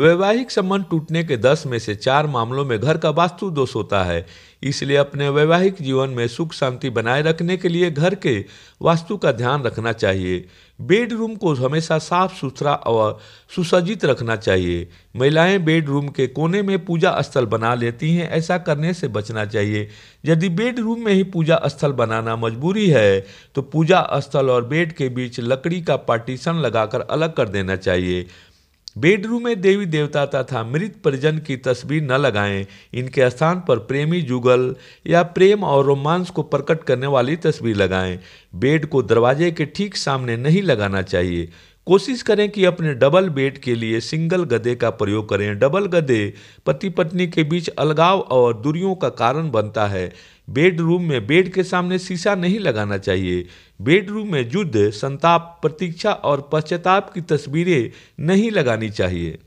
वैवाहिक संबंध टूटने के दस में से चार मामलों में घर का वास्तु दोष होता है इसलिए अपने वैवाहिक जीवन में सुख शांति बनाए रखने के लिए घर के वास्तु का ध्यान रखना चाहिए बेडरूम को हमेशा साफ सुथरा और सुसज्जित रखना चाहिए महिलाएं बेडरूम के कोने में पूजा स्थल बना लेती हैं ऐसा करने से बचना चाहिए यदि बेडरूम में ही पूजा स्थल बनाना मजबूरी है तो पूजा स्थल और बेड के बीच लकड़ी का पार्टीशन लगाकर अलग कर देना चाहिए बेडरूम में देवी देवता तथा मृत परिजन की तस्वीर न लगाएं इनके स्थान पर प्रेमी जुगल या प्रेम और रोमांस को प्रकट करने वाली तस्वीर लगाएं बेड को दरवाजे के ठीक सामने नहीं लगाना चाहिए कोशिश करें कि अपने डबल बेड के लिए सिंगल गदे का प्रयोग करें डबल गदे पति पत्नी के बीच अलगाव और दूरियों का कारण बनता है बेडरूम में बेड के सामने शीशा नहीं लगाना चाहिए बेडरूम में युद्ध संताप प्रतीक्षा और पश्चाताप की तस्वीरें नहीं लगानी चाहिए